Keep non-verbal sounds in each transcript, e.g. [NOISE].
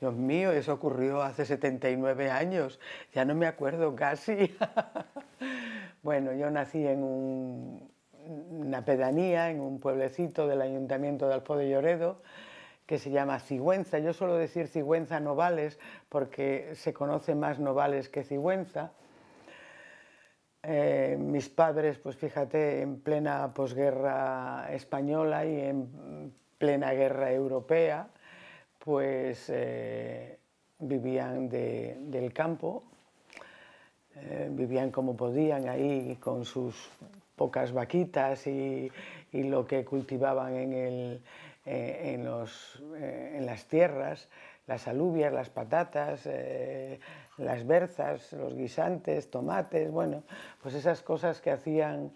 Dios mío, eso ocurrió hace 79 años, ya no me acuerdo casi. [LAUGHS] bueno, yo nací en una pedanía, en un pueblecito del ayuntamiento de Alfo de Lloredo, que se llama Cigüenza. Yo suelo decir Cigüenza Novales porque se conoce más Novales que Cigüenza. Eh, mis padres, pues fíjate, en plena posguerra española y en plena guerra europea, pues eh, vivían del campo, eh, vivían como podían ahí con sus pocas vaquitas y, lo que cultivaban en, eh, en, las tierras, las alubias, las patatas, las berzas, los guisantes, tomates, bueno, pues esas cosas que hacían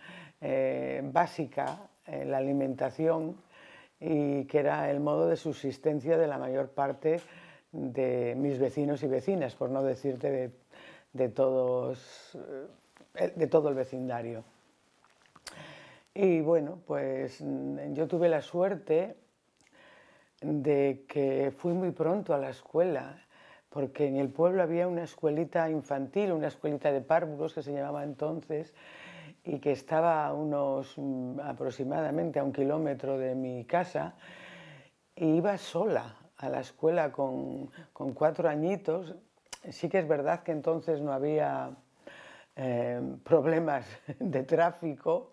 básica la alimentación y que era el modo de subsistencia de la mayor parte de mis vecinos y vecinas, por no decirte de, de todos, eh, de todo el vecindario. Y bueno, pues mm, yo tuve la suerte de que fui muy pronto a la escuela, porque en el pueblo había una escuelita infantil, una escuelita de párvulos que se llamaba entonces, y que estaba unos mm, aproximadamente a un kilómetro de mi casa, y e iba sola a la escuela con, cuatro añitos. Sí que es verdad que entonces no había eh, problemas [LAUGHS] de tráfico,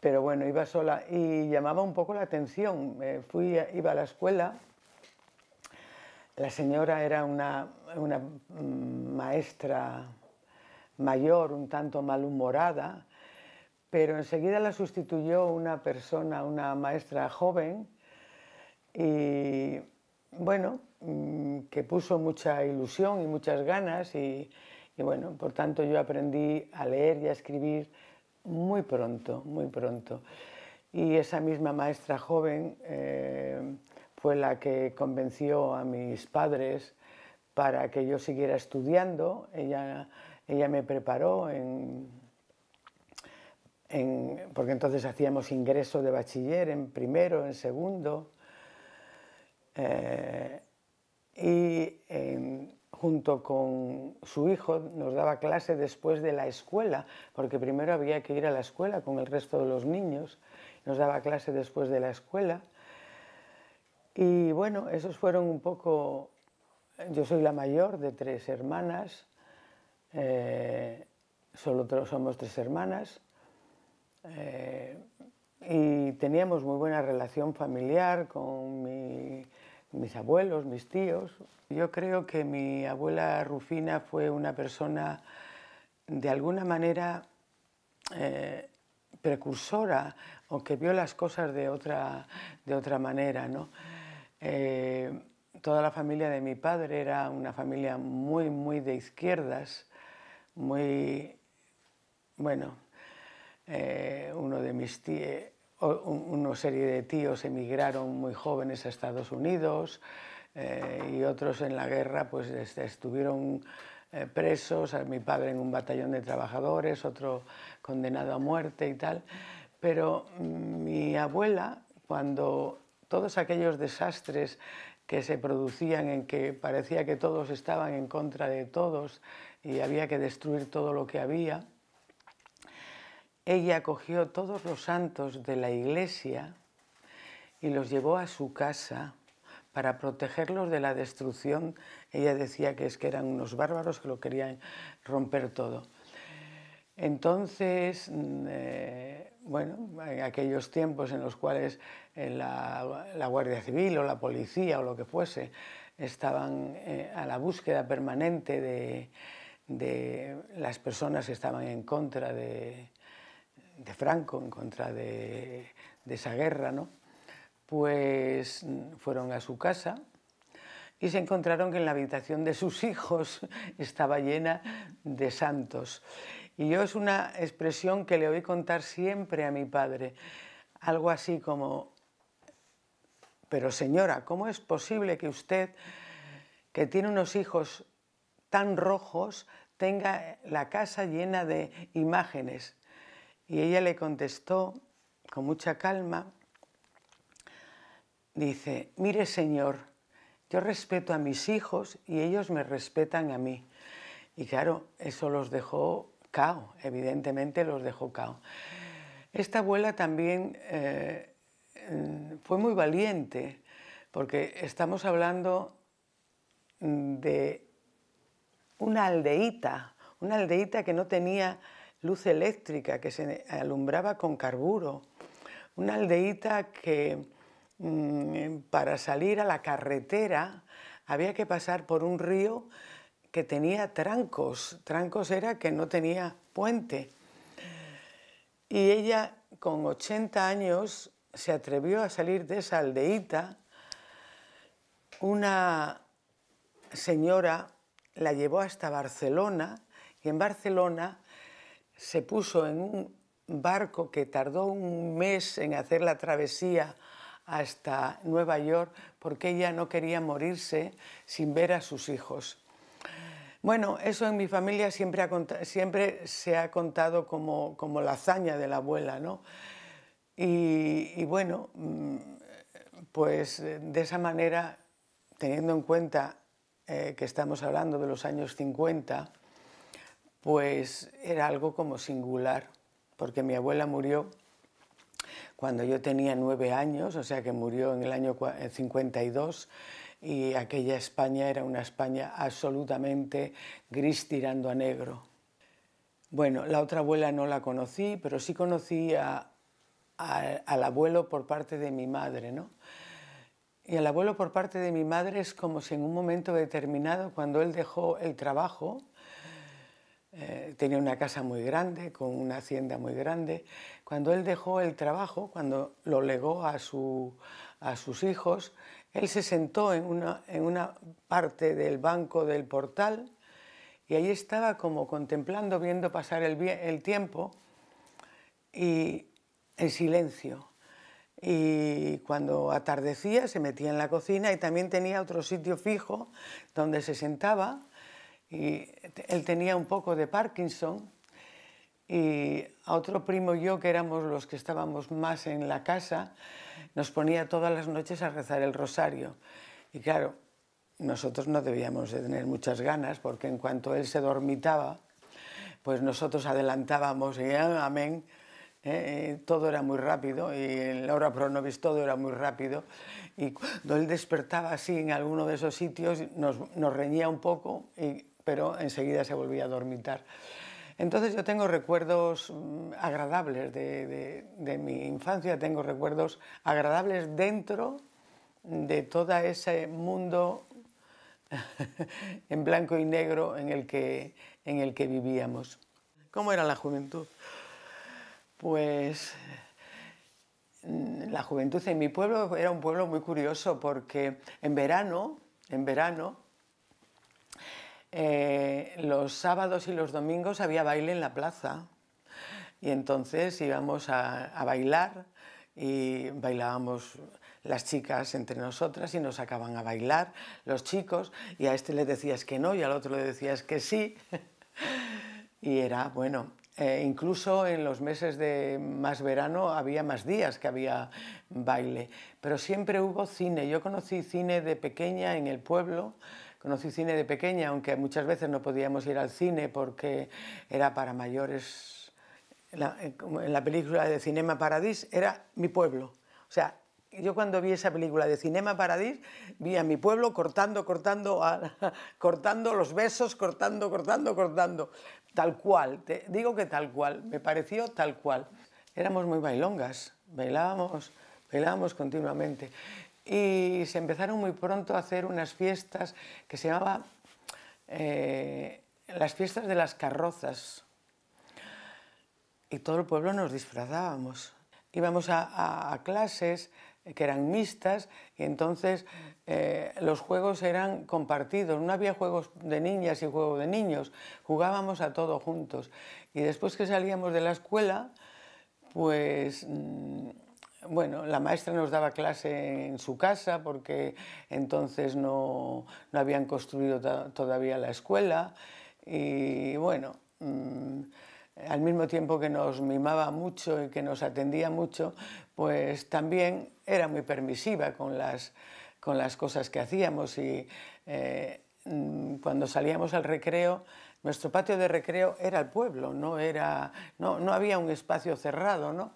pero bueno, iba sola y llamaba un poco la atención. Eh, fui, iba a la escuela, la señora era una, una mm, maestra mayor, un tanto malhumorada, pero enseguida la sustituyó una persona, una maestra joven, y bueno, mm, que puso mucha ilusión y muchas ganas, y, bueno, por tanto yo aprendí a leer y a escribir muy pronto, muy pronto. Y esa misma maestra joven eh, fue la que convenció a mis padres para que yo siguiera estudiando. Ella ella me preparó porque entonces hacíamos ingreso de bachiller en primero, en segundo, eh, y junto con su hijo nos daba clase después de la escuela, porque primero había que ir a la escuela con el resto de los niños, nos daba clase después de la escuela. Y bueno, esos fueron un poco, yo soy la mayor de tres hermanas, eh, solo somos tres hermanas eh, y teníamos muy buena relación familiar con mis abuelos, mis tíos. Yo creo que mi abuela Rufina fue una persona de alguna manera eh, precursora o que vio las cosas de otra, manera. toda la familia de mi padre era una familia muy, muy de izquierdas muy, bueno, eh, uno de mis tíos, eh, una serie de tíos emigraron muy jóvenes a Estados Unidos eh, y otros en la guerra pues este, estuvieron presos, mi padre en un batallón de trabajadores, otro condenado a muerte y tal. Pero mm, mi abuela, cuando todos aquellos desastres que se producían en que parecía que todos estaban en contra de todos y había que destruir todo lo que había, ella cogió todos los santos de la iglesia y los llevó a su casa para protegerlos de la destrucción. Ella decía que es que eran unos bárbaros que lo querían romper todo. Entonces, mm, eh, bueno, en aquellos tiempos en los cuales eh, la, Guardia Civil o la policía o lo que fuese estaban eh, a la búsqueda permanente de, las personas que estaban en contra de, Franco, en contra de, esa guerra, ¿no? pues fueron a su casa y se encontraron que en la habitación de sus [LAUGHS] hijos estaba llena de santos. Y yo es una expresión que le oí contar siempre a mi padre, algo así como, pero señora, ¿cómo es posible que usted, que tiene unos hijos tan rojos, tenga la casa llena de imágenes? Y ella le contestó con mucha calma, dice, mire señor, yo respeto a mis hijos y ellos me respetan a mí. Y claro, eso los dejó caos, evidentemente los dejó cao. Esta abuela también eh, fue muy valiente, porque estamos hablando mm, de una aldeíta, una aldeíta que no tenía luz eléctrica, que se alumbraba con carburo, una aldeíta que mm, para salir a la carretera había que pasar por un río que tenía trancos. Trancos era que no tenía puente. Y ella, con 80 años, se atrevió a salir de esa aldeíta. Una señora la llevó hasta Barcelona y en Barcelona se puso en un barco que tardó un mes en hacer la travesía hasta Nueva York porque ella no quería morirse sin ver a sus hijos. Bueno, eso en mi familia siempre, siempre se ha contado como, la hazaña de la abuela, ¿no? Y, bueno, mm, pues eh, de esa manera, teniendo en cuenta eh, que estamos hablando de los años 50, pues era algo como singular, porque mi abuela murió cuando yo tenía nueve años, o sea que murió en el año 52, y aquella España era una España absolutamente gris tirando a negro. Bueno, la otra abuela no la conocí, pero sí conocí al abuelo por parte de mi madre, ¿no? Y el abuelo por parte de mi madre es como si en un momento determinado, cuando él dejó el trabajo, eh, tenía una casa muy grande, con una hacienda muy grande, cuando él dejó el trabajo, cuando lo legó a sus hijos, él se sentó en una, parte del banco del portal y ahí estaba como contemplando, viendo pasar el, el tiempo y en silencio. Y cuando atardecía se metía en la cocina y también tenía otro sitio fijo donde se sentaba y él tenía un poco de Parkinson y a otro primo y yo, que éramos los que estábamos más en la casa, nos ponía todas las noches a rezar el rosario. Y claro, nosotros no debíamos de tener muchas ganas porque en cuanto él se dormitaba, pues nosotros adelantábamos y ah, amén. ¿eh? todo era muy rápido y en la hora pronovis todo era muy rápido y cuando él despertaba así en alguno de esos sitios nos, reñía un poco pero enseguida se volvía a dormitar. Entonces yo tengo recuerdos mm, agradables de, mi infancia, tengo recuerdos agradables dentro de todo ese mundo [LAUGHS] en blanco y negro en el, que, en el que vivíamos. ¿Cómo era la juventud? Pues mm, la juventud en mi pueblo era un pueblo muy curioso porque en verano, en verano, eh, los sábados y los domingos había baile en la plaza y entonces íbamos a, bailar y bailábamos las chicas entre nosotras y nos sacaban a bailar los chicos y a este le decías que no y al otro le decías que sí [LAUGHS] y era bueno eh, incluso en los meses de más verano había más días que había baile pero siempre hubo cine yo conocí cine de pequeña en el pueblo Conocí cine de pequeña, aunque muchas veces no podíamos ir al cine porque era para mayores. Eh, en la película de Cinema Paradis era mi pueblo. O sea, yo cuando vi esa película de Cinema Paradis, vi a mi pueblo cortando, cortando, [LAUGHS] cortando los besos, cortando, cortando, cortando. Tal cual, digo que tal cual, me pareció tal cual. Éramos muy bailongas, bailábamos, bailábamos continuamente y se empezaron muy pronto a hacer unas fiestas que se llamaban eh, las fiestas de las carrozas. Y todo el pueblo nos disfrazábamos. Íbamos a, clases que eran mixtas y entonces eh, los juegos eran compartidos. No había juegos de niñas y juegos de niños. Jugábamos a todo juntos. Y después que salíamos de la escuela, pues... Mm, bueno, la maestra nos daba clase en su casa porque entonces no, no habían construido todavía la escuela y bueno, mm, al mismo tiempo que nos mimaba mucho y que nos atendía mucho, pues también era muy permisiva con las, con las cosas que hacíamos y eh, mm, cuando salíamos al recreo, nuestro patio de recreo era el pueblo, no, era, no, no había un espacio cerrado, ¿no?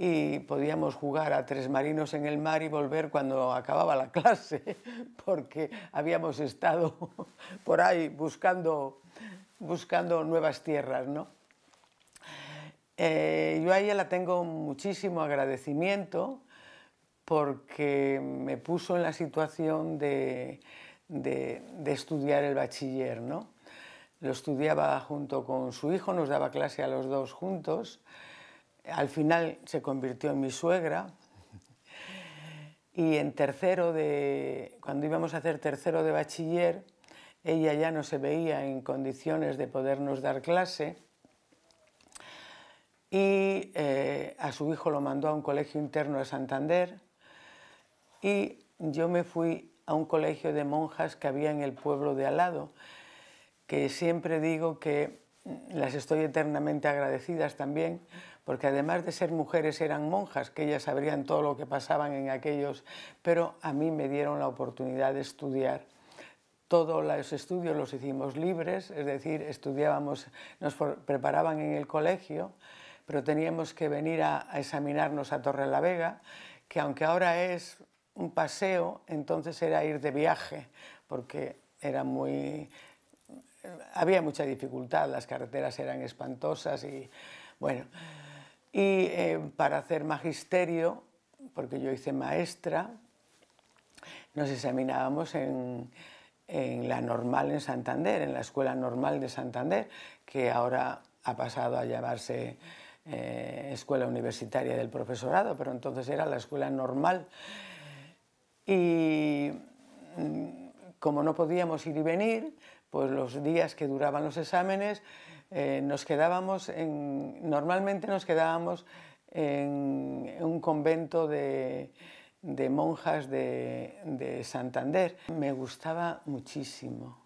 y podíamos jugar a tres marinos en el mar y volver cuando acababa la [LAUGHS] clase, porque habíamos estado [LAUGHS] por ahí buscando, buscando nuevas tierras. ¿no? Eh, yo a ella la tengo muchísimo agradecimiento porque me puso en la situación de, de, de estudiar el bachiller. ¿no? Lo estudiaba junto con su hijo, nos daba clase a los dos juntos al final se convirtió en mi suegra. Y en tercero de, cuando íbamos a hacer tercero de bachiller, ella ya no se veía en condiciones de podernos dar clase y eh, a su hijo lo mandó a un colegio interno de Santander y yo me fui a un colegio de monjas que había en el pueblo de alado que siempre digo que las estoy eternamente agradecidas también porque además de ser mujeres eran monjas, que ellas sabrían todo lo que pasaban en aquellos, pero a mí me dieron la oportunidad de estudiar. Todos los estudios los hicimos libres, es decir, estudiábamos, nos preparaban en el colegio, pero teníamos que venir a, examinarnos a examinarnos la Vega, que aunque ahora es un paseo, entonces era ir de viaje, porque era muy eh, había mucha dificultad, las carreteras eran espantosas y bueno, y eh, para hacer magisterio, porque yo hice maestra, nos examinábamos en, la normal en Santander, en la Escuela Normal de Santander, que ahora ha pasado a llamarse eh, Escuela Universitaria del Profesorado, pero entonces era la Escuela Normal. Y mm, como no podíamos ir y venir, pues los días que duraban los exámenes eh, nos quedábamos en, normalmente nos quedábamos en, un convento de, monjas de, Santander. Me gustaba muchísimo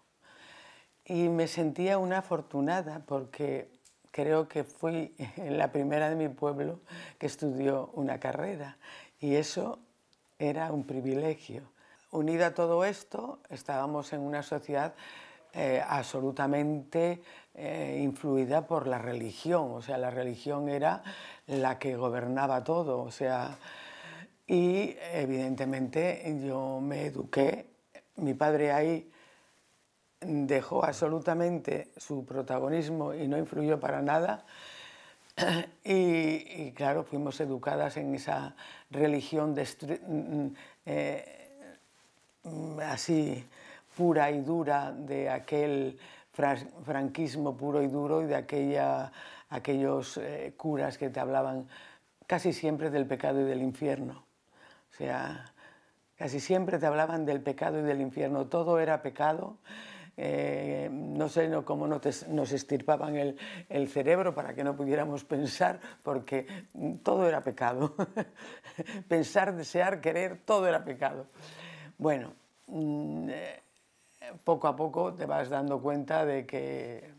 y me sentía una afortunada porque creo que fui [LAUGHS] la primera de mi pueblo que estudió una carrera y eso era un privilegio. Unida a todo esto, estábamos en una sociedad eh, absolutamente eh, influida por la religión, o sea, la religión era la que gobernaba todo, o sea, y evidentemente yo me eduqué, mi padre ahí dejó absolutamente su protagonismo y no influyó para nada, [CLEARS THROAT] y, claro, fuimos educadas en esa religión mm, mm, eh, mm, así pura y dura de aquel franquismo puro y duro y de aquella, aquellos eh, curas que te hablaban casi siempre del pecado y del infierno. O sea, casi siempre te hablaban del pecado y del infierno. Todo era pecado. Eh, no sé no, cómo no nos estirpaban el, cerebro para que no pudiéramos [LAUGHS] pensar, porque todo era pecado. [LAUGHS] Pensar, desear, querer, todo era pecado. Bueno, mm, eh, poco a poco te vas dando cuenta de que,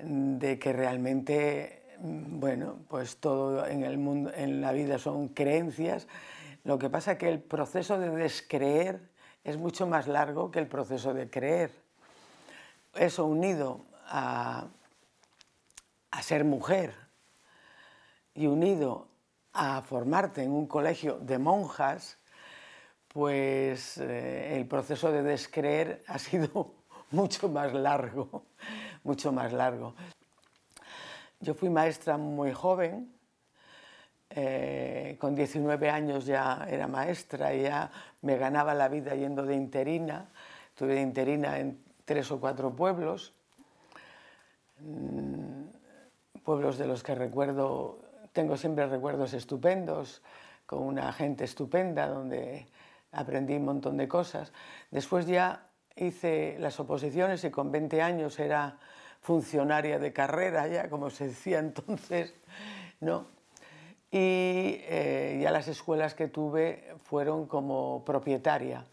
de que realmente, bueno, pues todo en el mundo, en la vida son creencias. Lo que pasa que el proceso de descreer es mucho más largo que el proceso de creer. Eso unido a, a ser mujer y unido a formarte en un colegio de monjas, pues eh, el proceso de descreer ha sido [LAUGHS] mucho más largo, [LAUGHS] mucho más largo. Yo fui maestra muy joven, eh, con 19 años ya era maestra y ya me ganaba la vida yendo de interina, Tuve de interina en tres o cuatro pueblos, mm, pueblos de los que recuerdo, tengo siempre recuerdos estupendos, con una gente estupenda donde aprendí un montón de cosas. Después ya hice las oposiciones y con 20 años era funcionaria de carrera, ya como se decía [LAUGHS] entonces, ¿no? Y eh, ya las escuelas que tuve fueron como propietaria.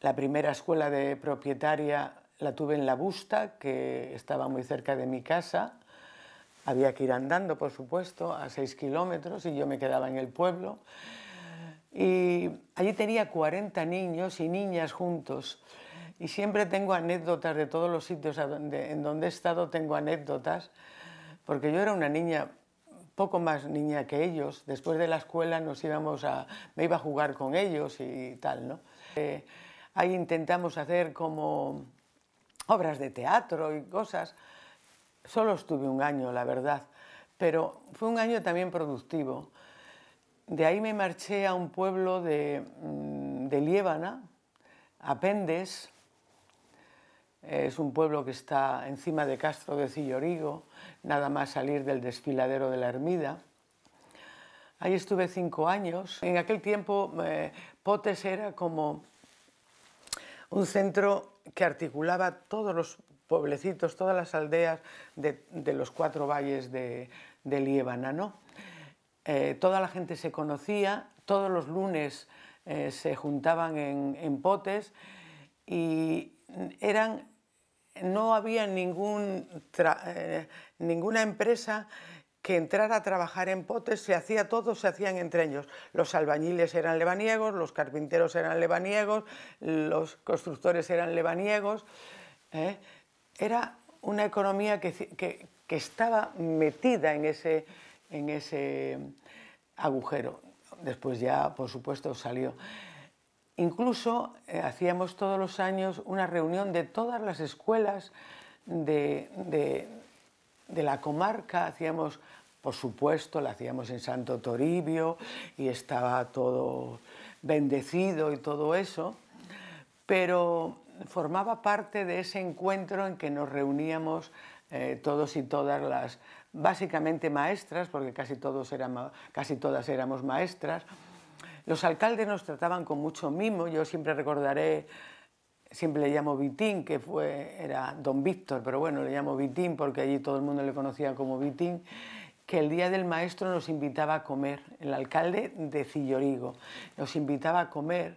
La primera escuela de propietaria la tuve en La Busta, que estaba muy cerca de mi casa. Había que ir andando, por supuesto, a seis kilómetros y yo me quedaba en el pueblo. Y allí tenía 40 niños y niñas juntos. Y siempre tengo anécdotas de todos los sitios en donde he estado, tengo anécdotas, porque yo era una niña poco más niña que ellos. Después de la escuela nos íbamos a, me iba a jugar con ellos y tal, ¿no? Eh, ahí intentamos hacer como obras de teatro y cosas. Solo estuve un año, la verdad, pero fue un año también productivo. De ahí me marché a un pueblo de, mm, de Liébana, Apendes, es un pueblo que está encima de Castro de Cillorigo, nada más salir del desfiladero de la Ermida. Ahí estuve cinco años. En aquel tiempo eh, Potes era como un centro que articulaba todos los pueblecitos, todas las aldeas de, los cuatro valles de, de ¿no? Eh, toda la gente se conocía, todos los lunes eh, se juntaban en, potes y eran, no había ningún eh, ninguna empresa que entrara a trabajar en potes, se hacía todo, se hacían entre ellos. Los albañiles eran lebaniegos, los carpinteros eran lebaniegos, los constructores eran lebaniegos. Era una economía que estaba metida en ese, en ese agujero. Después ya, por supuesto, salió. Incluso eh, hacíamos todos los años una reunión de todas las escuelas de, la comarca, hacíamos por supuesto, la hacíamos en Santo Toribio y estaba todo bendecido y todo eso, pero formaba parte de ese encuentro en que nos reuníamos eh, todos y todas las, básicamente maestras, porque casi, todos casi todas éramos maestras. Los alcaldes nos trataban con mucho mimo, yo siempre recordaré, siempre le llamo Vitín, que fue, era don Víctor, pero bueno, le llamo Vitín porque allí todo el mundo le conocía como Vitín, que el día del maestro nos invitaba a comer, el alcalde de Cillorigo, nos invitaba a comer,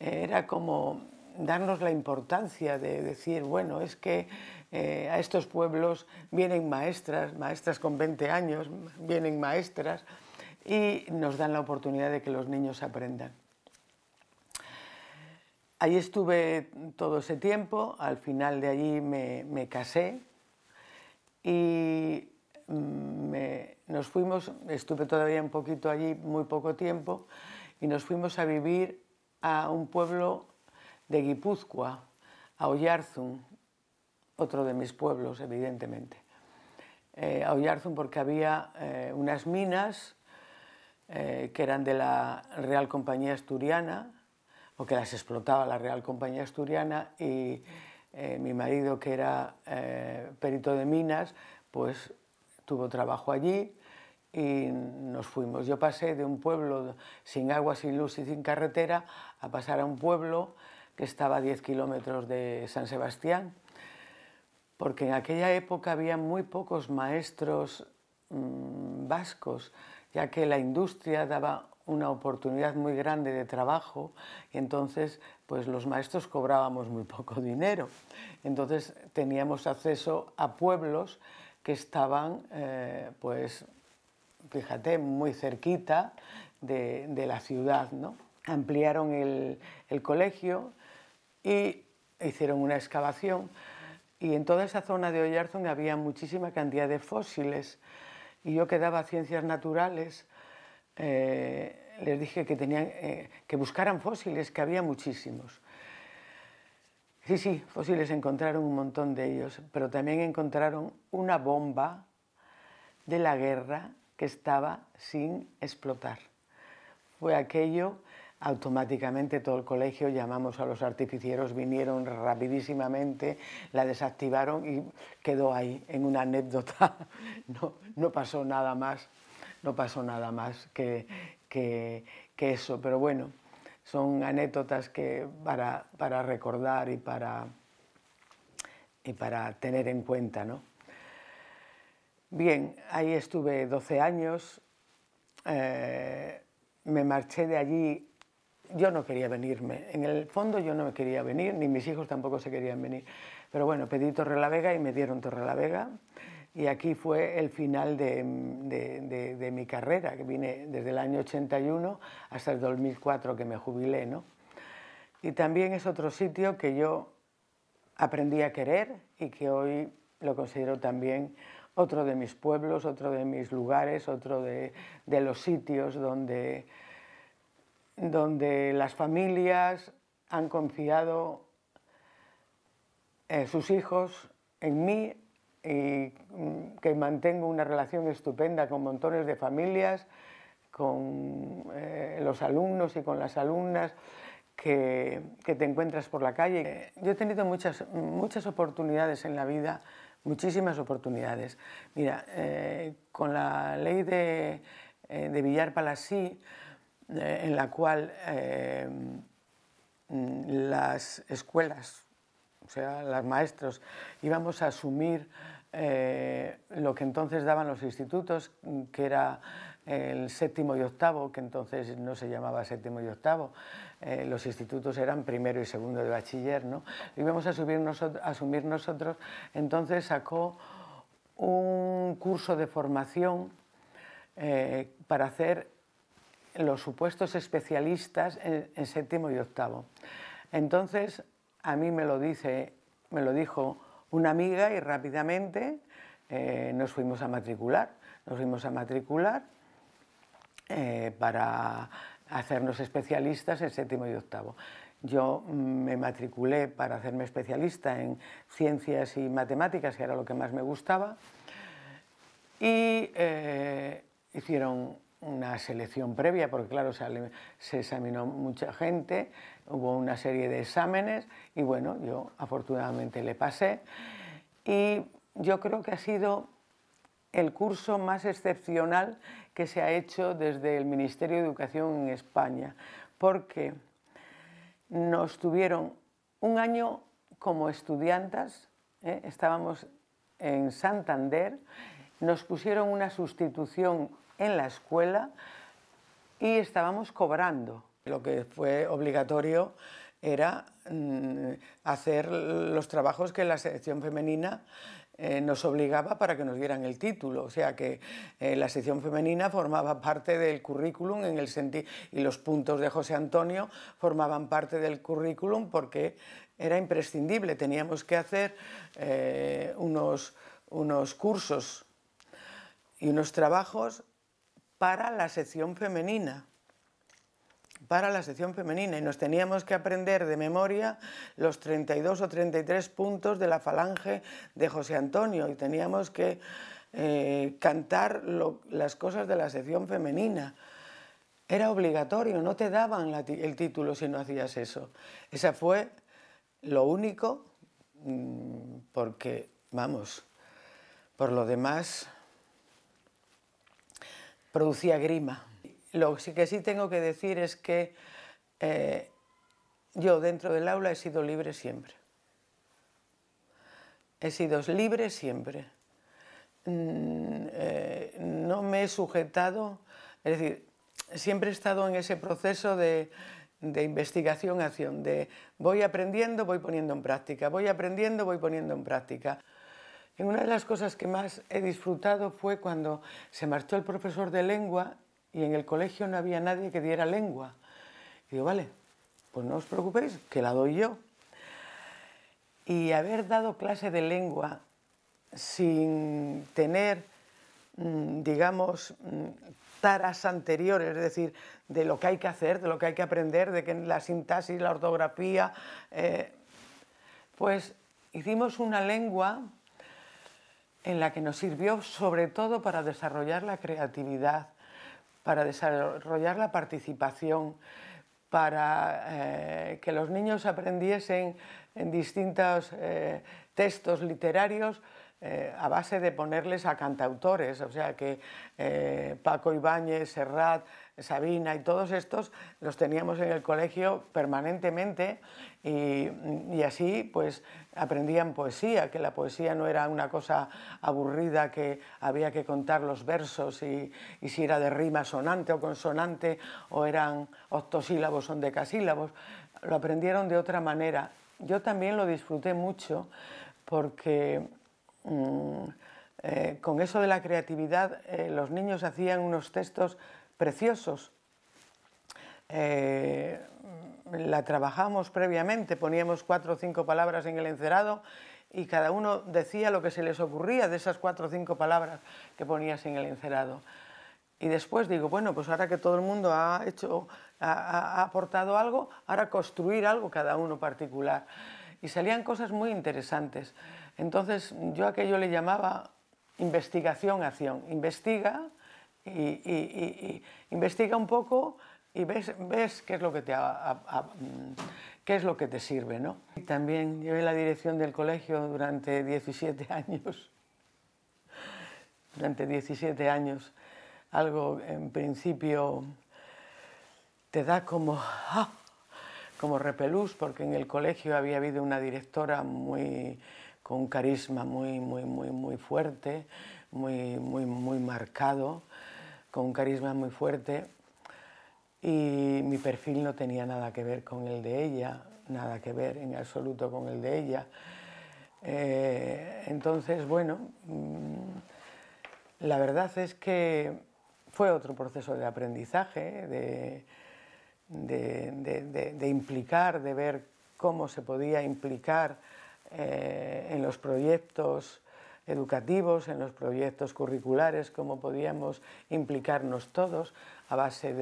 era como darnos la importancia de decir, bueno, es que eh, a estos pueblos vienen maestras, maestras con 20 años, vienen maestras y nos dan la oportunidad de que los niños aprendan. Allí estuve todo ese tiempo, al final de allí me, casé y mm, nos fuimos, estuve todavía un poquito allí, muy poco tiempo, y nos fuimos a vivir a un pueblo de Guipúzcoa, a Oyarzun otro de mis pueblos, evidentemente, eh, a Oyarzun porque había eh, unas minas eh, que eran de la Real Compañía Asturiana, o que las explotaba la Real Compañía Asturiana, y mi marido, que era perito de minas, pues tuvo trabajo allí y nos fuimos. Yo pasé de un pueblo sin agua, sin luz y sin carretera a pasar a un pueblo que estaba a 10 kilómetros de San Sebastián, porque en aquella época había muy pocos maestros mm, vascos, ya que la industria daba una oportunidad muy grande de trabajo y entonces pues los maestros cobrábamos muy poco [LAUGHS] dinero. Entonces teníamos acceso a pueblos que estaban eh, pues fíjate muy cerquita de, la ciudad. Ampliaron el, el colegio y hicieron una excavación y en toda esa zona de Oyarzun había muchísima cantidad de fósiles. Y yo que daba ciencias naturales, eh, les dije que, eh, que buscaran fósiles, que había muchísimos. Sí, sí, fósiles encontraron un montón de ellos, pero también encontraron una bomba de la guerra que estaba sin explotar. Fue aquello automáticamente todo el colegio llamamos a los artificieros, vinieron rapidísimamente, la desactivaron y quedó ahí en una anécdota. [LAUGHS] No, no pasó nada más, no pasó nada más que, eso, pero bueno, son anécdotas que para, para recordar y para, y para tener en cuenta. Bien, ahí estuve 12 años. Eh, me marché de allí yo no quería venirme. En el fondo yo no me quería venir, ni mis hijos tampoco se querían venir. Pero bueno, pedí la Vega y me dieron Torre la Vega. Y aquí fue el final de, de, de, mi carrera, que vine desde el año 81 hasta el 2004 que me jubilé. ¿no? Y también es otro sitio que yo aprendí a querer y que hoy lo considero también otro de mis pueblos, otro de mis lugares, otro de los sitios donde donde las familias han confiado eh, sus hijos en mí y mm, que mantengo una relación estupenda con montones de familias, con eh, los alumnos y con las alumnas que, te encuentras por la calle. Eh, yo he tenido muchas, muchas oportunidades en la vida, muchísimas oportunidades. Mira, con la ley de, de Villar Palasí, eh, en la cual eh, las escuelas, o sea, los maestros, íbamos a asumir eh, lo que entonces daban los institutos, que era el séptimo y octavo, que entonces no se llamaba séptimo y octavo, los institutos eran primero y segundo de bachiller, ¿no? Íbamos a, subir asumir nosotros, entonces sacó un curso de formación para hacer los supuestos especialistas en, séptimo y octavo. Entonces, a mí me lo, dice, me lo dijo una amiga y rápidamente eh, nos fuimos a matricular. Nos fuimos a matricular eh, para hacernos especialistas en séptimo y octavo. Yo mm, me matriculé para hacerme especialista en ciencias y matemáticas, que era lo que más me gustaba, y eh, hicieron una selección previa, porque claro, se, examinó mucha gente, hubo una serie de exámenes y bueno, yo afortunadamente le pasé. Y yo creo que ha sido el curso más excepcional que se ha hecho desde el Ministerio de Educación en España, porque nos tuvieron un año como estudiantes, ¿eh? estábamos en Santander, nos pusieron una sustitución en la escuela y estábamos cobrando. Lo que fue obligatorio era mm, hacer los trabajos que la sección femenina eh, nos obligaba para que nos dieran el título. O sea que eh, la sección femenina formaba parte del currículum en el sentido y los puntos de José Antonio formaban parte del currículum porque era imprescindible. Teníamos que hacer eh, unos, unos cursos y unos trabajos para la sección femenina para la sección femenina y nos teníamos que aprender de memoria los 32 o 33 puntos de la falange de José Antonio y teníamos que eh, cantar las cosas de la sección femenina. Era obligatorio, no te daban el título si no hacías eso. Esa fue lo único, mm, porque, vamos, por lo demás producía grima. Lo que sí tengo que decir es que eh, yo dentro del aula he sido libre siempre. He sido libre siempre. Mm, eh, no me he sujetado, es decir, siempre he estado en ese proceso de investigación-acción, de voy aprendiendo, voy poniendo en práctica, voy aprendiendo, voy poniendo en práctica. Una de las cosas que más he disfrutado fue cuando se marchó el profesor de lengua y en el colegio no había nadie que diera lengua. Y digo, vale, pues no os preocupéis, que la doy yo. Y haber dado clase de lengua sin tener, mm, digamos, mm, taras anteriores, es decir, de lo que hay que hacer, de lo que hay que aprender, de que la sintaxis, la ortografía, eh, pues hicimos una lengua en la que nos sirvió sobre todo para desarrollar la creatividad, para desarrollar la participación, para eh, que los niños aprendiesen en distintos eh, textos literarios eh, a base de ponerles a cantautores, o sea que Paco Ibáñez, Serrat, Sabina y todos estos los teníamos en el colegio permanentemente y, así pues aprendían poesía, que la poesía no era una cosa aburrida que había que contar los versos y, si era de rima sonante o consonante o eran octosílabos o decasílabos, lo aprendieron de otra manera. Yo también lo disfruté mucho porque... Mm, eh, con eso de la creatividad, eh, los niños hacían unos textos preciosos. Eh, la trabajamos previamente, poníamos cuatro o cinco palabras en el encerado y cada uno decía lo que se les ocurría de esas cuatro o cinco palabras que ponías en el encerado. Y después digo, bueno, pues ahora que todo el mundo ha hecho, aportado algo, ahora construir algo cada uno particular. Y salían cosas muy interesantes. Entonces yo aquello le llamaba investigación-acción. Investiga y, investiga un poco y ves, qué, es lo que te, sirve. ¿no? También llevé la dirección del colegio durante 17 [LAUGHS] años. Durante 17 años, algo en principio te da como, ah, como repelús, porque en el colegio había habido una directora muy, con carisma muy, muy, muy, muy fuerte, muy, muy, muy marcado con un carisma muy fuerte y mi perfil no tenía nada que ver con el de ella, nada que ver en absoluto con el de ella. Eh, entonces, bueno, mm, la verdad es que fue otro proceso de aprendizaje, de, implicar, de ver cómo se podía implicar eh, en los proyectos educativos, en los proyectos curriculares, cómo podíamos implicarnos todos a base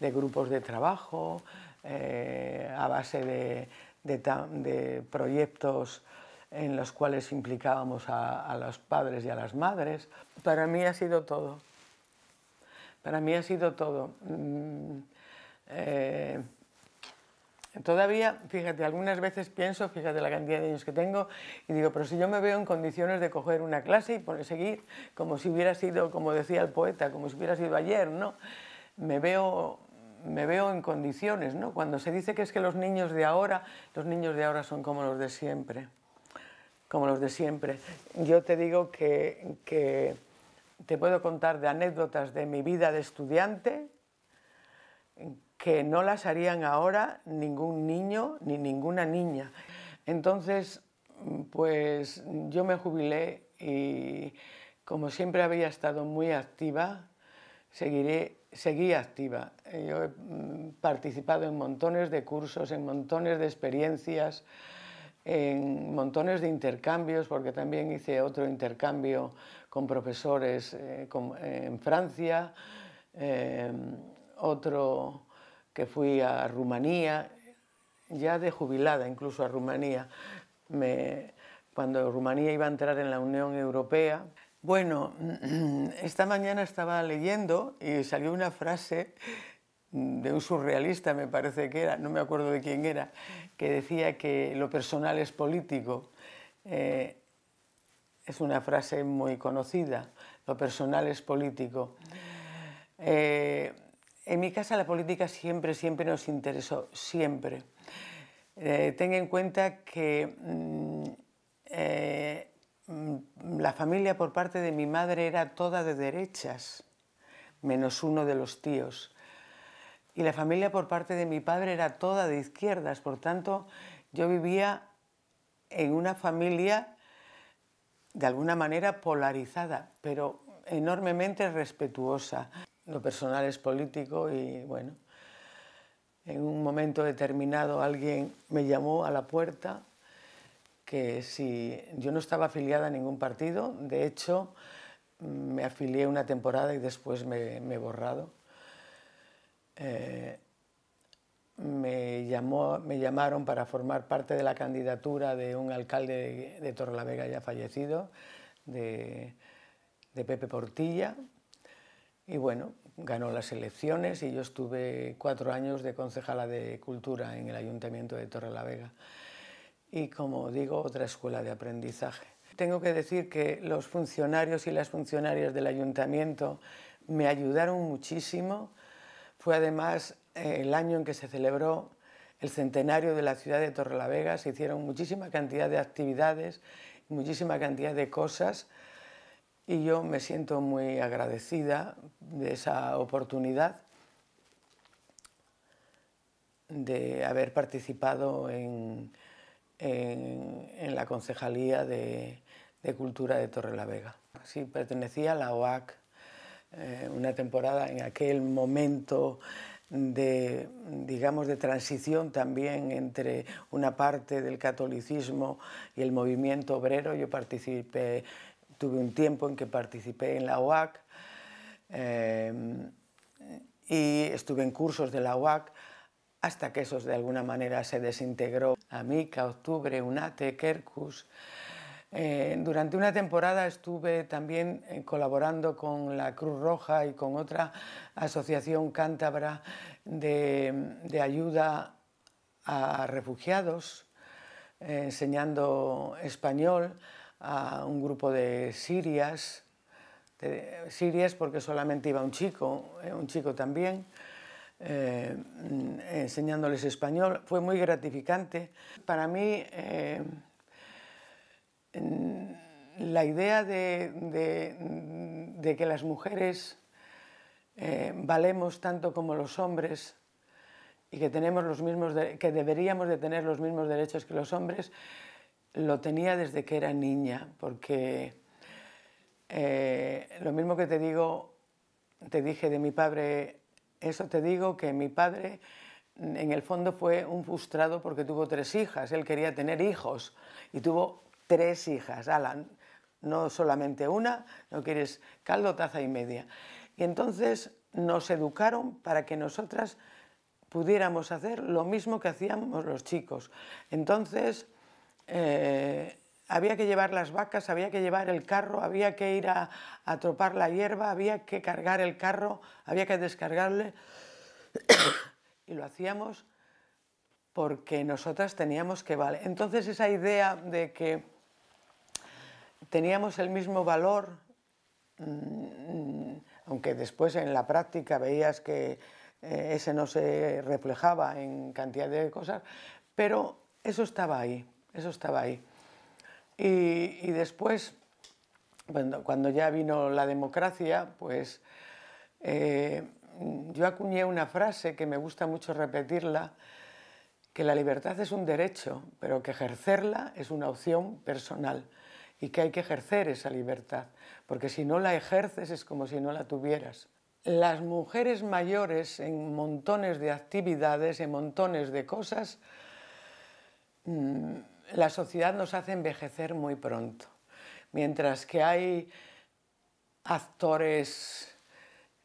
de, grupos de trabajo, eh, a base de, proyectos en los cuales implicábamos a, los padres y a las madres. Para mí ha sido todo. Para mí ha sido todo. Mm, eh, Todavía, fíjate, algunas veces pienso, fíjate la cantidad de años que tengo, y digo, pero si yo me veo en condiciones de coger una clase y seguir como si hubiera sido, como decía el poeta, como si hubiera sido ayer, ¿no? Me veo, me veo en condiciones, ¿no? Cuando se dice que es que los niños de ahora, los niños de ahora son como los de siempre, como los de siempre. Yo te digo que, que te puedo contar de anécdotas de mi vida de estudiante, que no las harían ahora ningún niño ni ninguna niña. Entonces, pues yo me jubilé y como siempre había estado muy activa, seguiré, seguí activa. Yo he mm, participado en montones de cursos, en montones de experiencias, en montones de intercambios, porque también hice otro intercambio con profesores eh, en Francia, em, otro que fui a Rumanía, ya de jubilada incluso a Rumanía, cuando Rumanía iba a entrar en la Unión Europea. Bueno, [CLEARS THROAT] esta mañana estaba leyendo y salió una frase de un surrealista, me parece que era, no me acuerdo de quién era, que decía que lo personal es político. Eh, es una frase muy conocida, lo personal es político. Eh, en mi casa la política siempre, siempre nos interesó, siempre. Eh, tenga en cuenta que mm, eh, mm, la familia por parte de mi madre era toda de derechas, menos uno de los tíos. Y la familia por parte de mi padre era toda de izquierdas, por tanto yo vivía en una familia de alguna manera polarizada, pero enormemente respetuosa lo personal es político y bueno, en un momento determinado alguien me llamó a la puerta que si yo no estaba afiliada a ningún partido, de hecho mm, me afilié una temporada y después me, he borrado. Eh, me, llamaron para formar parte de la candidatura de un alcalde de, de Torrelavega ya fallecido, de Pepe Portilla, y bueno, ganó las elecciones y yo estuve cuatro años de concejala de cultura en el Ayuntamiento de Torrelavega. Y como digo, otra escuela de aprendizaje. Tengo que decir que los funcionarios y las funcionarias del Ayuntamiento me ayudaron muchísimo. Fue además eh, el año en que se celebró el centenario de la ciudad de Torrelavega, se hicieron muchísima cantidad de actividades, muchísima cantidad de cosas y yo me siento muy agradecida de esa oportunidad de haber participado en, en, la Concejalía de, de, Cultura de Torrelavega. Sí, pertenecía a la OAC eh, una temporada en aquel momento de, digamos, de transición también entre una parte del catolicismo y el movimiento obrero. Yo participé tuve un tiempo en que participé en la UAC em, y estuve en cursos de la UAC hasta que eso de alguna manera se desintegró. A Amica, Octubre, UNATE, Kerkus. Eh, durante una temporada estuve también eh, colaborando con la Cruz Roja y con otra asociación cántabra de, ayuda a refugiados, eh, enseñando español a un grupo de sirias, sirias porque solamente iba un chico, eh, un chico también, eh, enseñándoles español. Fue muy gratificante. Para mí, eh, la idea de, que las mujeres valemos tanto como los hombres y que, tenemos los mismos que deberíamos de tener los mismos derechos que los hombres, lo tenía desde que era niña, porque eh, lo mismo que te digo, te dije de mi padre, eso te digo, que mi padre en el fondo fue un frustrado porque tuvo tres hijas, él quería tener hijos y tuvo tres hijas, Alan, no solamente una, no quieres caldo, taza y media. Y entonces nos educaron para que nosotras pudiéramos hacer lo mismo que hacíamos los chicos. Entonces, eh, había que llevar las vacas, había que llevar el carro, había que ir a, a tropar la hierba, había que cargar el carro, había que descargarle. [COUGHS] y lo hacíamos porque nosotras teníamos que valer. Entonces esa idea de que teníamos el mismo valor, mm, mm, aunque después en la práctica veías que eh, ese no se reflejaba en cantidad de cosas, pero eso estaba ahí eso estaba ahí. Y, después, cuando, ya vino la democracia, pues eh, yo acuñé una frase que me gusta mucho repetirla, que la libertad es un derecho, pero que ejercerla es una opción personal y que hay que ejercer esa libertad, porque si no la ejerces es como si no la tuvieras. Las mujeres mayores en montones de actividades, en montones de cosas, mm, la sociedad nos hace envejecer muy pronto. Mientras que hay actores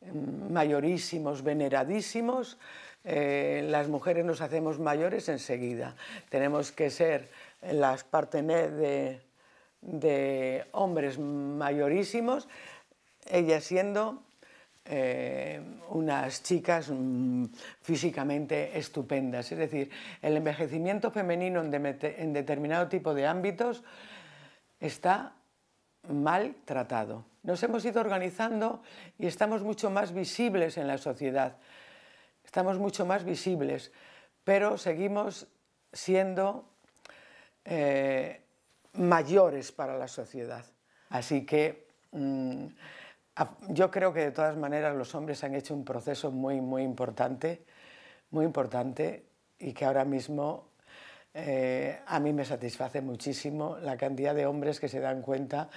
em, mayorísimos, veneradísimos, eh, las mujeres nos hacemos mayores enseguida. Tenemos que ser las partené de, de hombres mayorísimos, ellas siendo eh, unas chicas mm, físicamente estupendas. Es decir, el envejecimiento femenino en, determinado tipo de ámbitos está mal tratado Nos hemos ido organizando y estamos mucho más visibles en la sociedad. Estamos mucho más visibles, pero seguimos siendo eh, mayores para la sociedad. Así que mm, yo creo que de todas maneras los hombres han hecho un proceso muy, muy importante, muy importante, y que ahora mismo eh, a mí me satisface muchísimo la cantidad de hombres que se dan cuenta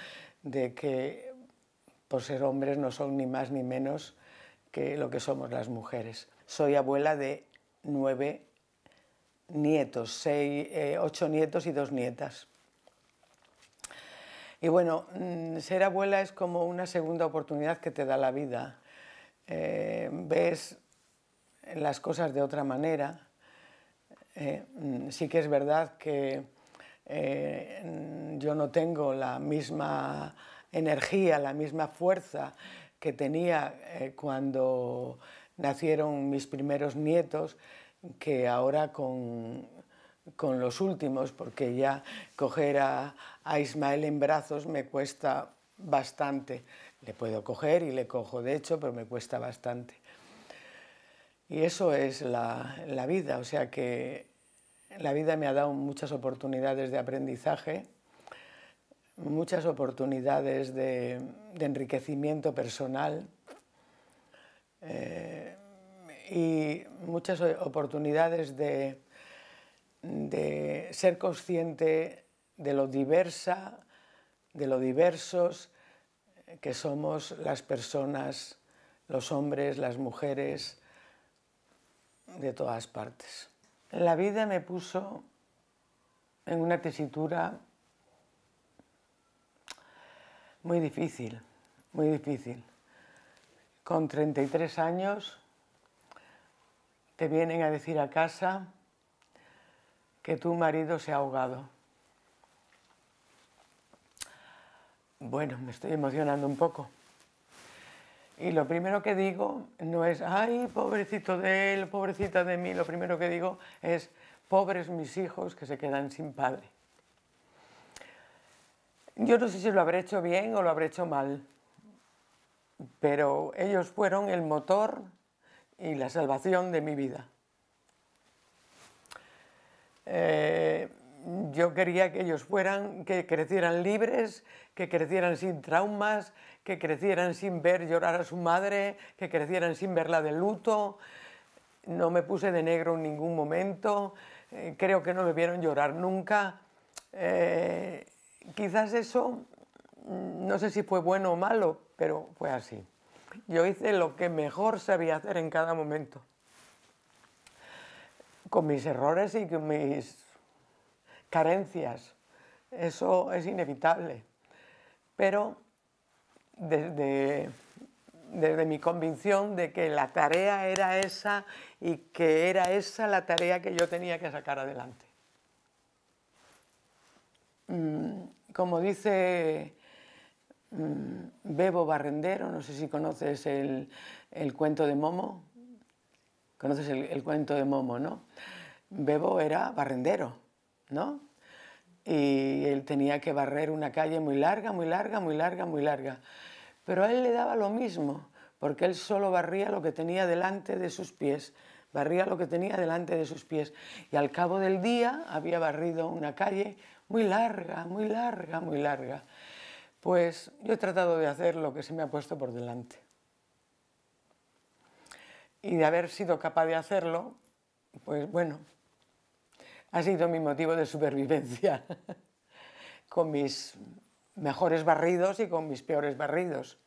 de que por ser hombres no son ni más ni menos que lo que somos las mujeres. Soy abuela de nueve nietos, eh, ocho nietos y dos nietas. Y bueno, mm, ser abuela es como una segunda oportunidad que te da la vida. Eh, ves las cosas de otra manera. Eh, mm, sí que es verdad que eh, yo no tengo la misma energía, la misma fuerza que tenía cuando nacieron mis primeros nietos, que ahora con con los últimos, porque ya coger a, Ismael en brazos me cuesta bastante. Le puedo coger y le cojo, de hecho, pero me cuesta bastante. Y eso es la, vida, o sea que la vida me ha dado muchas oportunidades de aprendizaje, muchas oportunidades de, enriquecimiento personal. Eh, y muchas oportunidades de, de ser consciente de lo diversa, de lo diversos eh, que somos las personas, los hombres, las mujeres, de todas partes. La vida me puso en una tesitura muy difícil, muy difícil. Con 33 años te vienen a decir a casa que tu marido se ha ahogado. Bueno, me estoy emocionando un poco. Y lo primero que digo no es, ay, pobrecito de él, pobrecita de mí, lo primero que digo es, pobres mis hijos que se quedan sin padre. Yo no sé si lo habré hecho bien o lo habré hecho mal, pero ellos fueron el motor y la salvación de mi vida. Eh, yo quería que ellos fueran, que crecieran libres, que crecieran sin traumas, que crecieran sin ver llorar a su madre, que crecieran sin verla de luto. No me puse de negro en ningún momento, eh, creo que no me vieron llorar nunca. Eh, quizás eso, no sé si fue bueno o malo, pero fue así. Yo hice lo que mejor sabía hacer en cada momento con mis errores y con mis carencias. Eso es inevitable. Pero desde, mi convicción de que la tarea era esa y que era esa la tarea que yo tenía que sacar adelante. Mm, como dice mm, Bebo Barrendero, no sé si conoces el cuento de Momo, conoces el, cuento de Momo, ¿no? Bebo era barrendero, ¿no? Y él tenía que barrer una calle muy larga, muy larga, muy larga, muy larga. Pero a él le daba lo mismo, porque él solo barría lo que tenía delante de sus pies, barría lo que tenía delante de sus pies. Y al cabo del día había barrido una calle muy larga, muy larga, muy larga. Pues yo he tratado de hacer lo que se me ha puesto por delante y de haber sido capaz de hacerlo, pues bueno, ha sido mi motivo de supervivencia, [LAUGHS] con mis mejores barridos y con mis peores barridos.